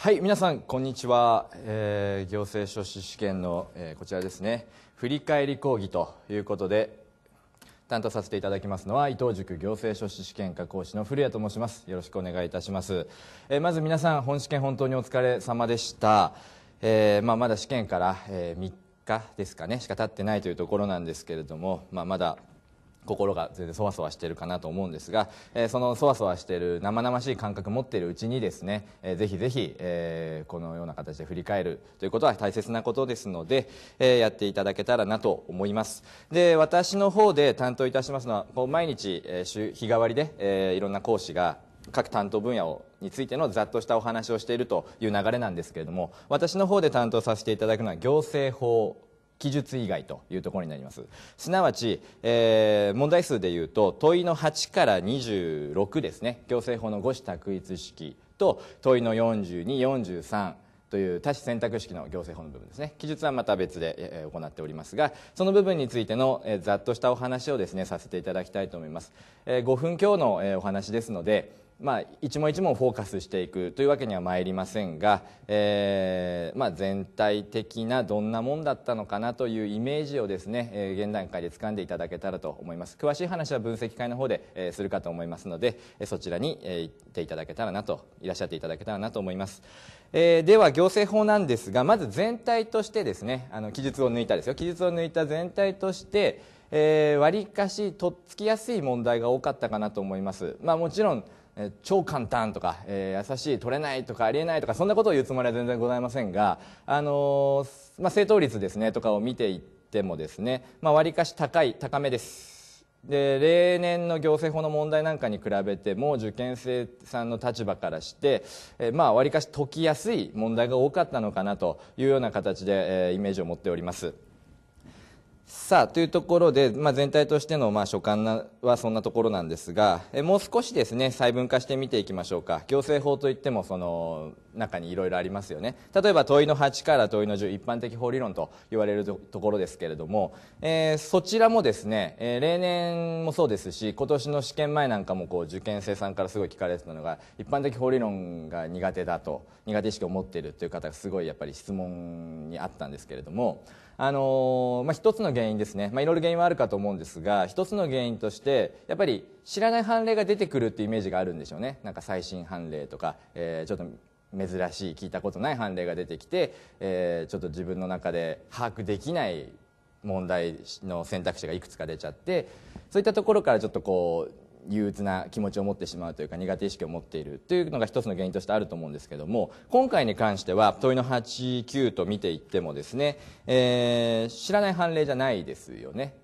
はい、皆さん、こんにちは。えー、行政書士試験の、えー、こちらですね、振り返り講義ということで、担当させていただきますのは、伊藤塾行政書士試験科講師の古谷と申します。よろしくお願いいたします。えー、まず皆さん、本試験本当にお疲れ様でした。えー、まあ、まだ試験から、え3日ですかね、しか経ってないというところなんですけれども、まあ、まだ心が全然そわそわしてるかなと思うんですが、えー、そのそわそわしてる生々しい感覚持っているうちにですね、えー、ぜひぜひ、えー、このような形で振り返るということは大切なことですので、えー、やっていただけたらなと思いますで私の方で担当いたしますのはこう毎日、えー、日替わりで、えー、いろんな講師が各担当分野をについてのざっとしたお話をしているという流れなんですけれども私の方で担当させていただくのは行政法記述以外というところになりますすなわち、えー、問題数でいうと問いの8から26ですね行政法の5子択一式と問いの4243という多子選択式の行政法の部分ですね記述はまた別で行っておりますがその部分についてのざっとしたお話をですねさせていただきたいと思います5分強のお話ですのでまあ、一問一問フォーカスしていくというわけにはまいりませんが、えーまあ、全体的などんなもんだったのかなというイメージをですね、えー、現段階で掴んでいただけたらと思います詳しい話は分析会の方で、えー、するかと思いますので、えー、そちらに、えー、行っていただけたらなといらっしゃっていただけたらなと思います、えー、では行政法なんですがまず全体としてですねあの記述を抜いたですよ記述を抜いた全体としてわり、えー、かしとっつきやすい問題が多かったかなと思います、まあ、もちろんえ超簡単とか、えー、優しい取れないとかありえないとかそんなことを言うつもりは全然ございませんが、あのー、まあ、正答率ですねとかを見ていってもですねわり、まあ、かし高い高めです。で例年の行政法の問題なんかに比べても受験生さんの立場からしてえまあわりかし解きやすい問題が多かったのかなというような形で、えー、イメージを持っております。さあというところで、まあ、全体としてのまあ所管はそんなところなんですがえもう少しですね細分化して見ていきましょうか行政法といってもその中にいろいろありますよね例えば問いの8から問いの10一般的法理論と言われるところですけれども、えー、そちらもですね、えー、例年もそうですし今年の試験前なんかもこう受験生さんからすごい聞かれてたのが一般的法理論が苦手だと苦手意識を持っているという方がすごいやっぱり質問にあったんですけれども、あのー、まあ、一つの原因ですね、まあ、いろいろ原因はあるかと思うんですが一つの原因としてやっぱり知らない判例が出てくるっていうイメージがあるんでしょうねなんか最新判例とか、えー、ちょっと珍しい聞いたことない判例が出てきて、えー、ちょっと自分の中で把握できない問題の選択肢がいくつか出ちゃってそういったところからちょっとこう憂鬱な気持ちを持ってしまうというか苦手意識を持っているというのが一つの原因としてあると思うんですけども今回に関しては問いの89と見ていってもですね、えー、知らない判例じゃないですよね。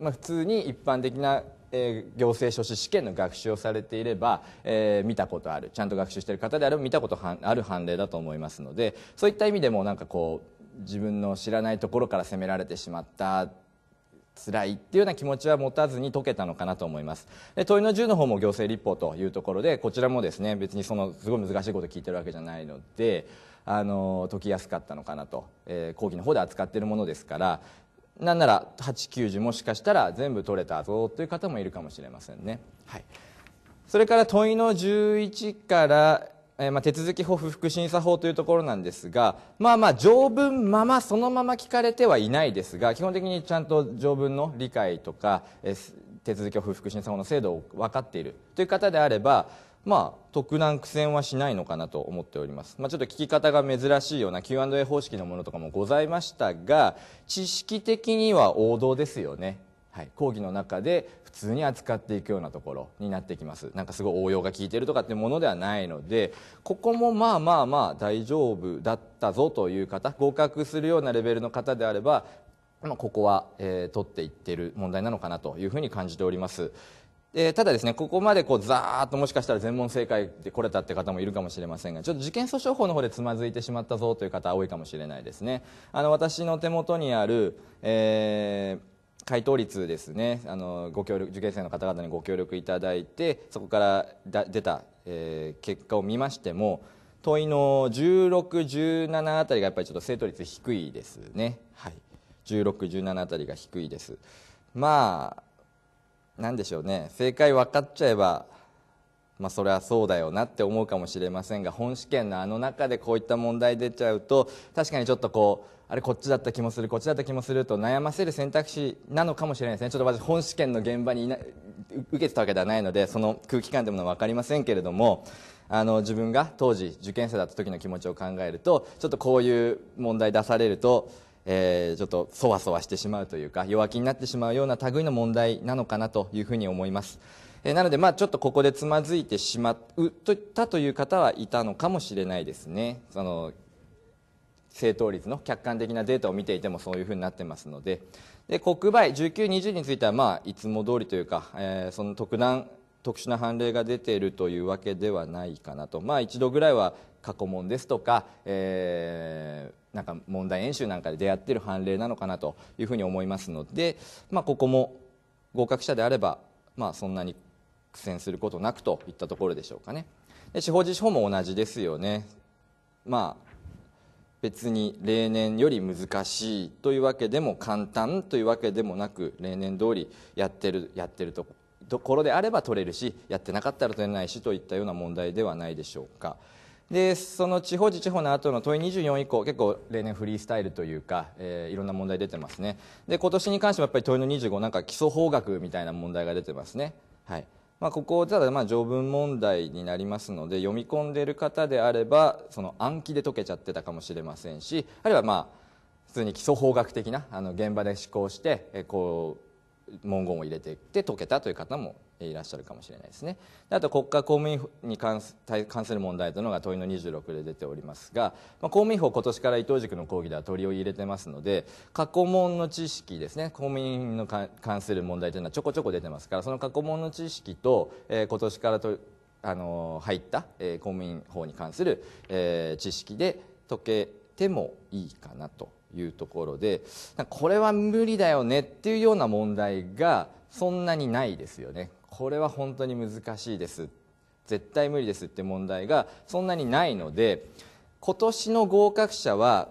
まあ、普通に一般的なえ行政書士試験の学習をされていれば、えー、見たことあるちゃんと学習している方であれば見たことある判例だと思いますのでそういった意味でもなんかこう自分の知らないところから責められてしまった辛いっていうような気持ちは持たずに解けたのかなと思いますで問いの10の方も行政立法というところでこちらもですね別にそのすごい難しいこと聞いてるわけじゃないのであの解きやすかったのかなと、えー、講義の方で扱っているものですからなんなら890もしかしたら全部取れたぞという方もいるかもしれませんね、はい、それから問いの11からえー、まあ、手続き法不服審査法というところなんですが、まあまあ、条文ままそのまま聞かれてはいないですが、基本的にちゃんと条文の理解とか、えー、手続き法不服審査法の制度を分かっているという方であれば、まあ、特段苦戦はしないのかなと思っております。まあ、ちょっと聞き方が珍しいような Q&A 方式のものとかもございましたが、知識的には王道ですよね。はい、講義の中で普通に扱っていくようなところになってきますなんかすごい応用が効いてるとかってものではないのでここもまあまあまあ大丈夫だったぞという方合格するようなレベルの方であれば、まあ、ここは、えー、取っていってる問題なのかなというふうに感じております。えただですね、ここまでこうザーッともしかしたら全問正解で来れたって方もいるかもしれませんが、ちょっと事件訴訟法の方でつまずいてしまったぞという方多いかもしれないですね。あの、私の手元にある、えー回答率ですねあのご協力受験生の方々にご協力いただいてそこからだ出た、えー、結果を見ましても問いの1617あたりがやっぱりちょっと正答率低いですね、はい、1617あたりが低いですまあなんでしょうね正解分かっちゃえばまあ、それはそうだよなって思うかもしれませんが本試験のあの中でこういった問題出ちゃうと確かにちょっとこうあれこっちだった気もするこっちだった気もすると悩ませる選択肢なのかもしれないですねちょっと私本試験の現場にいな受けてたわけではないのでその空気感でも分かりませんけれどもあの自分が当時受験生だった時の気持ちを考えるとちょっとこういう問題出されるとえー、ちょっとそわそわしてしまうというか弱気になってしまうような類の問題なのかなというふうに思います。えなので、まあ、ちょっとここでつまずいてしまったという方はいたのかもしれないですねその正答率の客観的なデータを見ていてもそういうふうになってますのでで国売19、20については、まあ、いつも通りというか、えー、その特段特殊な判例が出ているというわけではないかなと、まあ、一度ぐらいは過去問ですとか、えーなんか問題演習なんかで出会っている判例なのかなというふうに思いますので、まあ、ここも合格者であれば、まあ、そんなに苦戦することなくといったところでしょうかねで司法自治法も同じですよねまあ別に例年より難しいというわけでも簡単というわけでもなく例年通りやってるやってるとところであれば取れるしやってなかったら取れないしといったような問題ではないでしょうか。でその地方自治法の後の問い24以降結構例年フリースタイルというか、えー、いろんな問題出てますねで今年に関してもやっぱり問いの25なんか基礎法学みたいな問題が出てますねはいまあ、ここただまあ条文問題になりますので読み込んでいる方であればその暗記で解けちゃってたかもしれませんしあるいはまあ普通に基礎法学的なあの現場で施行してこう文言を入れていって解けたという方もいらっしゃるかもしれないですねあと国家公務員に関する問題というのが問いの26で出ておりますが、まあ、公務員法今年から伊藤塾の講義では取りを入れてますので過去問の知識ですね公務員の関する問題というのはちょこちょこ出てますからその過去問の知識と、えー、今年からとあの入った、えー、公務員法に関する、えー、知識で解けてもいいかなというところでこれは無理だよねっていうような問題がそんなにないですよねこれは本当に難しいです絶対無理ですって問題がそんなにないので今年の合格者は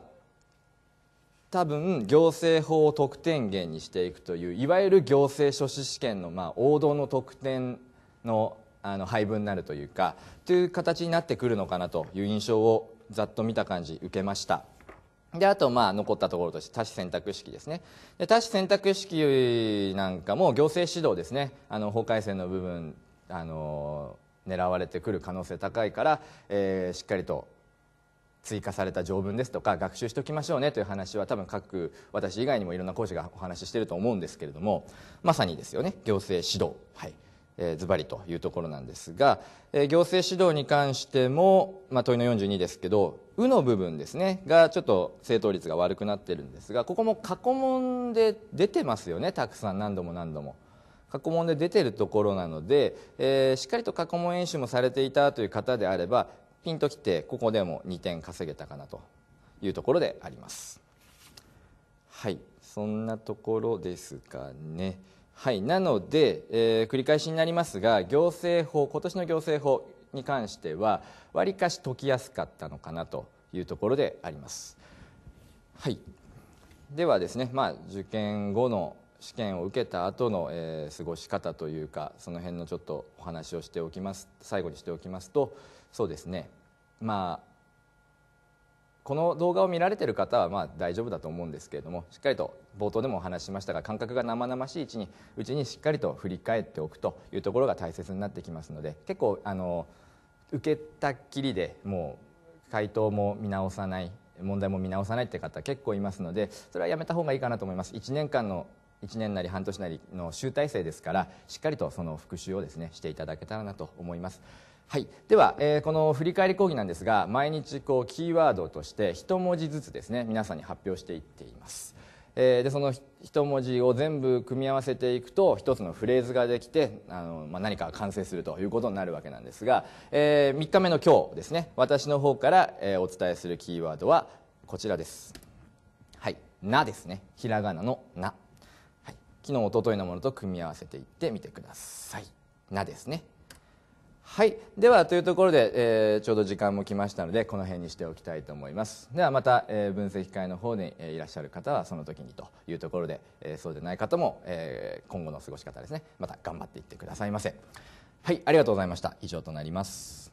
多分行政法を得点源にしていくといういわゆる行政書士試験のまあ王道の得点のあの配分になるというかという形になってくるのかなという印象をざっと見た感じ受けました。であとまあ残ったところとして多子選択式ですねで多子選択式なんかも行政指導ですねあの法改正の部分あの狙われてくる可能性高いから、えー、しっかりと追加された条文ですとか学習しておきましょうねという話は多分各私以外にもいろんな講師がお話ししてると思うんですけれどもまさにですよね行政指導はい。ズバリというところなんですが、え行政指導に関しても、まあ、問いの42ですけど「う」の部分ですねがちょっと正答率が悪くなってるんですがここも過去問で出てますよねたくさん何度も何度も。過去問で出てるところなので、えー、しっかりと過去問演習もされていたという方であればピンときてここでも2点稼げたかなというところであります。はいそんなところですかね。はい、なので、えー、繰り返しになりますが行政法今年の行政法に関してはわりかし解きやすかったのかなというところであります、はい、ではですね、まあ、受験後の試験を受けた後の、えー、過ごし方というかその辺のちょっとお話をしておきます最後にしておきますとそうですねまあこの動画を見られてる方はま大丈夫だと思うんですけれどもしっかりと冒頭でもお話ししましたが感覚が生々しいうちにうちにしっかりと振り返っておくというところが大切になってきますので結構あの受けたっきりでもう回答も見直さない問題も見直さないって方結構いますのでそれはやめた方がいいかなと思います1年間の1年なり半年なりの集大成ですからしっかりとその復習をですねしていただけたらなと思います。はい、では、えー、この振り返り講義なんですが毎日こうキーワードとして1文字ずつですね皆さんに発表していっています、えー、でその1文字を全部組み合わせていくと1つのフレーズができてあの、まあ、何かが完成するということになるわけなんですが、えー、3日目の今日ですね私の方から、えお伝えするキーワードはこちらですはい「な」ですねひらがなの「な」昨日一昨日のものと組み合わせていってみてくださいなですねはいではというところで、えー、ちょうど時間も来ましたのでこの辺にしておきたいと思いますではまた、えー、分析会の方に、えー、いらっしゃる方はその時にというところで、えそうでない方も、え今後の過ごし方ですねまた頑張っていってくださいませはいありがとうございました以上となります